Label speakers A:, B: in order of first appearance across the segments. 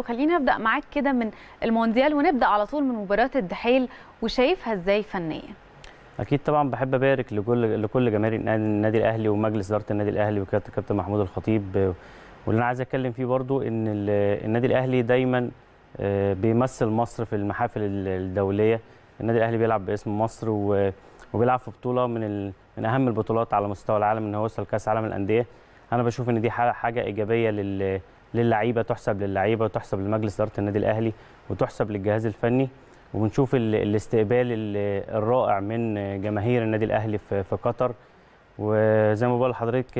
A: وخلينا نبدا معاك كده من المونديال ونبدا على طول من مباراه الدحيل وشايفها ازاي فنيا
B: اكيد طبعا بحب ابارك لكل لكل جماهير النادي الاهلي ومجلس اداره النادي الاهلي وكابتن محمود الخطيب واللي انا عايز اتكلم فيه برضو ان النادي الاهلي دايما آه، بيمثل مصر في المحافل الدوليه النادي الاهلي بيلعب باسم مصر وبيلعب في بطوله من من اهم البطولات على مستوى العالم ان هو يوصل كاس عالم الانديه انا بشوف ان دي حاجه ايجابيه لل للعيبه تحسب للعيبه وتحسب لمجلس اداره النادي الاهلي وتحسب للجهاز الفني وبنشوف الاستقبال الرائع من جماهير النادي الاهلي في قطر وزي ما بقول لحضرتك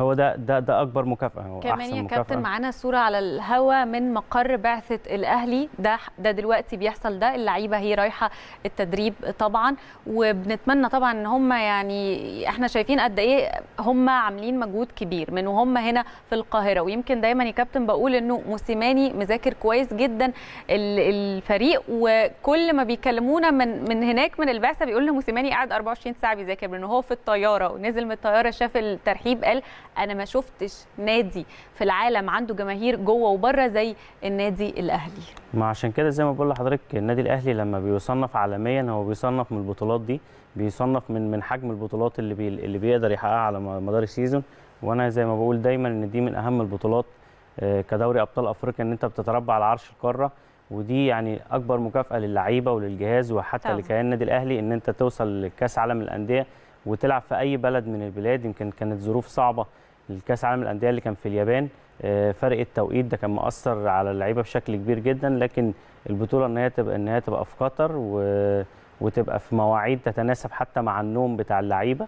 B: هو ده ده ده اكبر مكافاه هو كمان يا كابتن معانا
A: صوره على الهوا من مقر بعثه الاهلي ده ده دلوقتي بيحصل ده اللعيبه هي رايحه التدريب طبعا وبنتمنى طبعا ان هم يعني احنا شايفين قد ايه هم عاملين مجهود كبير من وهم هنا في القاهره ويمكن دايما يا كابتن بقول انه موسيماني مذاكر كويس جدا الفريق وكل ما بيكلمونا من من هناك من البعثه بيقول لنا موسيماني قاعد 24 ساعه بيذاكر لانه هو في الطياره ونزل من الطياره شاف الترحيب قال انا ما شفتش نادي في العالم عنده جماهير جوه وبره زي النادي الاهلي
B: ما عشان كده زي ما بقول لحضرتك النادي الاهلي لما بيصنف عالميا هو بيصنف من البطولات دي بيصنف من من حجم البطولات اللي بي اللي بيقدر يحققها على مدار السيزون وانا زي ما بقول دايما ان دي من اهم البطولات آه، كدوري ابطال افريقيا ان انت بتتربع على عرش القاره ودي يعني اكبر مكافاه للعيبه وللجهاز وحتى لكيان النادي الاهلي ان انت توصل لكاس عالم الانديه وتلعب في اي بلد من البلاد يمكن كانت ظروف صعبه الكاس عالم الانديه اللي كان في اليابان آه، فرق التوقيت ده كان مأثر على اللعيبه بشكل كبير جدا لكن البطوله ان هي تبقى ان هي تبقى في قطر و وتبقى في مواعيد تتناسب حتى مع النوم بتاع اللعيبه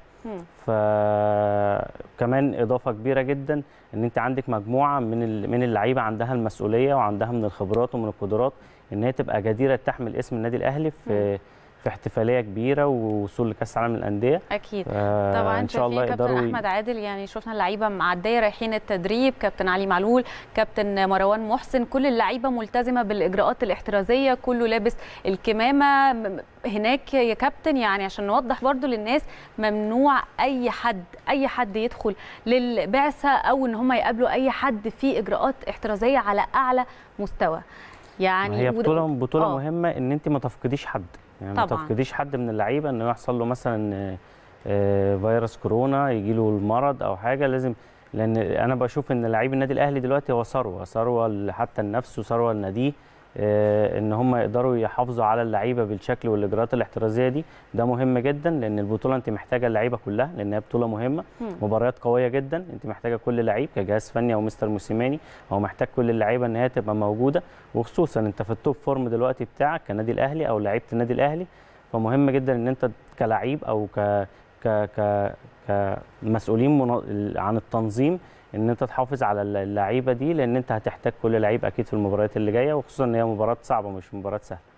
B: فكمان اضافه كبيره جدا ان انت عندك مجموعه من من اللعيبه عندها المسؤوليه وعندها من الخبرات ومن القدرات ان هي تبقى جديره تحمل اسم النادي الاهلي في في احتفاليه كبيره ووصول لكاس العالم للانديه
A: اكيد آه طبعا ان شاء الله كابتن احمد عادل يعني شفنا اللعيبه معديه رايحين التدريب كابتن علي معلول كابتن مروان محسن كل اللعيبه ملتزمه بالاجراءات الاحترازيه كله لابس الكمامه هناك يا كابتن يعني عشان نوضح برضو للناس ممنوع اي حد اي حد يدخل للبعثه او ان هم يقابلوا اي حد في اجراءات احترازيه على اعلى مستوى يعني هي بطوله آه. بطوله
B: مهمه ان انت ما تفقديش حد يعني طبعا. ما تفقديش حد من اللعيبه انه يحصل له مثلا آه، فيروس كورونا يجي له المرض او حاجه لازم لان انا بشوف ان لعيب النادي الاهلي دلوقتي هو ثروه ثروه حتى النفس ثروه لناديه آه، ان هم يقدروا يحافظوا على اللعيبه بالشكل والاجراءات الاحترازيه دي ده مهم جدا لان البطوله انت محتاجه اللعيبه كلها لان هي بطوله مهمه مباريات قويه جدا انت محتاجه كل لعيب كجهاز فني او مستر موسيماني هو محتاج كل اللعيبه ان هي تبقى موجوده وخصوصا انت في التوب فورم دلوقتي بتاعك كنادي الاهلي او لعيبه النادي الاهلي فمهم جدا ان انت كلعيب او ك ك ك كمسؤولين عن التنظيم ان انت تحافظ على اللعيبه دي لان انت هتحتاج كل لعيب اكيد في المباريات اللي جايه وخصوصا ان هي مباراه صعبه مش مباراه سهله